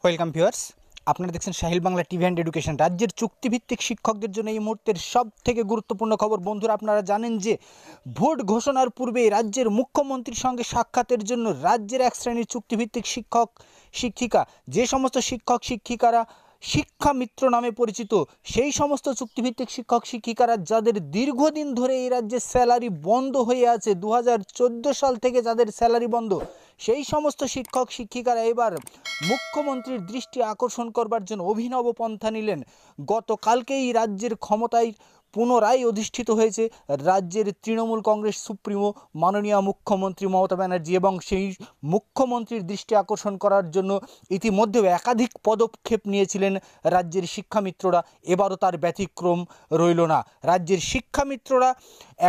welcome viewers আপনারা দেখছেন Sahil Bangla TV and education রাজ্যের চুক্তিভিত্তিক শিক্ষকদের জন্য এই মুহূর্তের সব থেকে গুরুত্বপূর্ণ খবর বন্ধুরা আপনারা জানেন যে ভোট ঘোষণার পূর্বে রাজ্যের মুখ্যমন্ত্রীর সঙ্গে সাক্ষাতের জন্য রাজ্যের এক শ্রেণীর চুক্তিভিত্তিক শিক্ষক শিক্ষিকা যে সমস্ত শিক্ষক শিক্ষিকারা শিক্ষা মিত্র নামে পরিচিত সেই সমস্ত চুক্তিভিত্তিক শিক্ষক শিক্ষিকারা যাদের দীর্ঘদিন ধরে এই রাজ্যে স্যালারি বন্ধ হয়ে আছে দু সাল থেকে যাদের স্যালারি বন্ধ সেই সমস্ত শিক্ষক শিক্ষিকারা এবার মুখ্যমন্ত্রীর দৃষ্টি আকর্ষণ করবার জন্য অভিনব পন্থা নিলেন গতকালকেই রাজ্যের ক্ষমতায় পুনরায় অধিষ্ঠিত হয়েছে রাজ্যের তৃণমূল কংগ্রেস সুপ্রিমো মাননীয় মুখ্যমন্ত্রী মমতা ব্যানার্জি এবং সেই মুখ্যমন্ত্রীর দৃষ্টি আকর্ষণ করার জন্য ইতিমধ্যেও একাধিক পদক্ষেপ নিয়েছিলেন রাজ্যের শিক্ষামিত্ররা এবারও তার ব্যতিক্রম রইল না রাজ্যের শিক্ষামিত্ররা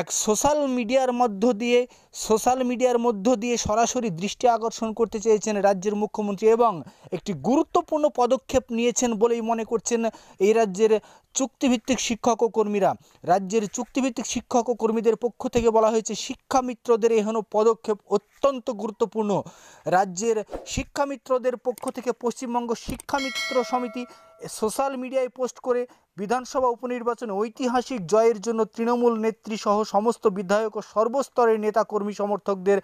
এক সোশ্যাল মিডিয়ার মধ্য দিয়ে সোশ্যাল মিডিয়ার মধ্য দিয়ে সরাসরি দৃষ্টি আকর্ষণ করতে চেয়েছেন রাজ্যের মুখ্যমন্ত্রী এবং একটি গুরুত্বপূর্ণ পদক্ষেপ নিয়েছেন বলেই মনে করছেন এই রাজ্যের চুক্তিভিত্তিক শিক্ষক ও কর্মীরা রাজ্যের চুক্তিভিত্তিক শিক্ষক ও কর্মীদের পক্ষ থেকে বলা হয়েছে শিক্ষামিত্রদের এহেন পদক্ষেপ অত্যন্ত গুরুত্বপূর্ণ রাজ্যের শিক্ষামিত্রদের পক্ষ থেকে পশ্চিমবঙ্গ শিক্ষামিত্র সমিতি সোশ্যাল মিডিয়ায় পোস্ট করে বিধানসভা উপনির্বাচনে ঐতিহাসিক জয়ের জন্য তৃণমূল নেত্রী সহ সমস্ত বিধায়ক ও সর্বস্তরের নেতাকর্মী সমর্থকদের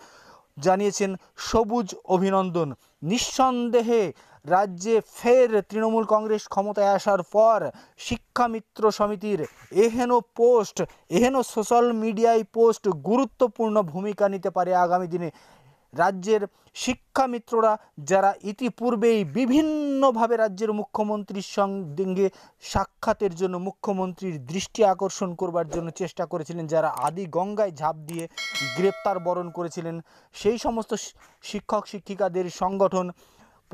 জানিয়েছেন সবুজ অভিনন্দন নিঃসন্দেহে রাজ্যে ফের তৃণমূল কংগ্রেস ক্ষমতায় আসার পর শিক্ষামিত্র সমিতির এহেন পোস্ট এহেন সোশ্যাল মিডিয়ায় পোস্ট গুরুত্বপূর্ণ ভূমিকা নিতে পারে আগামী দিনে রাজ্যের শিক্ষা মিত্ররা যারা ইতিপূর্বেই বিভিন্নভাবে রাজ্যের মুখ্যমন্ত্রীর সঙ্গে সাক্ষাতের জন্য মুখ্যমন্ত্রীর দৃষ্টি আকর্ষণ করবার জন্য চেষ্টা করেছিলেন যারা আদি গঙ্গায় ঝাঁপ দিয়ে গ্রেপ্তার বরণ করেছিলেন সেই সমস্ত শিক্ষক শিক্ষিকাদের সংগঠন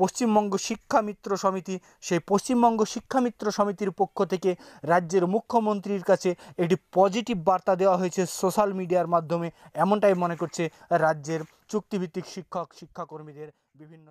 পশ্চিমবঙ্গ শিক্ষামিত্র সমিতি সেই পশ্চিমবঙ্গ শিক্ষামিত্র সমিতির পক্ষ থেকে রাজ্যের মুখ্যমন্ত্রীর কাছে একটি পজিটিভ বার্তা দেওয়া হয়েছে সোশ্যাল মিডিয়ার মাধ্যমে এমনটাই মনে করছে রাজ্যের চুক্তিভিত্তিক শিক্ষক শিক্ষাকর্মীদের বিভিন্ন